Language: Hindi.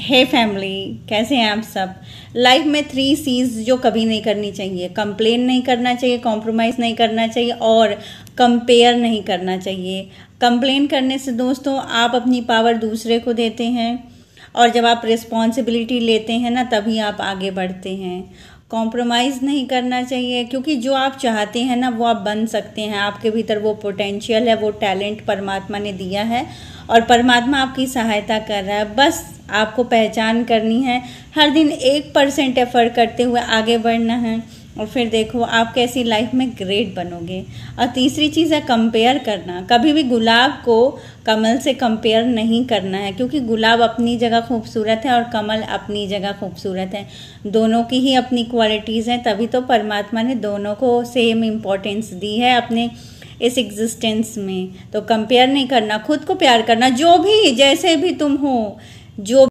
हे hey फैमिली कैसे हैं आप सब लाइफ में थ्री सीज जो कभी नहीं करनी चाहिए कंप्लेन नहीं करना चाहिए कॉम्प्रोमाइज़ नहीं करना चाहिए और कंपेयर नहीं करना चाहिए कंप्लेन करने से दोस्तों आप अपनी पावर दूसरे को देते हैं और जब आप रिस्पॉन्सिबिलिटी लेते हैं ना तभी आप आगे बढ़ते हैं कॉम्प्रोमाइज़ नहीं करना चाहिए क्योंकि जो आप चाहते हैं ना वो आप बन सकते हैं आपके भीतर वो पोटेंशियल है वो टैलेंट परमात्मा ने दिया है और परमात्मा आपकी सहायता कर रहा है बस आपको पहचान करनी है हर दिन एक परसेंट एफर्ट करते हुए आगे बढ़ना है और फिर देखो आप कैसी लाइफ में ग्रेट बनोगे और तीसरी चीज़ है कंपेयर करना कभी भी गुलाब को कमल से कंपेयर नहीं करना है क्योंकि गुलाब अपनी जगह खूबसूरत है और कमल अपनी जगह खूबसूरत है दोनों की ही अपनी क्वालिटीज़ हैं तभी तो परमात्मा ने दोनों को सेम इम्पोर्टेंस दी है अपने इस एग्जिस्टेंस में तो कंपेयर नहीं करना खुद को प्यार करना जो भी जैसे भी तुम हो जो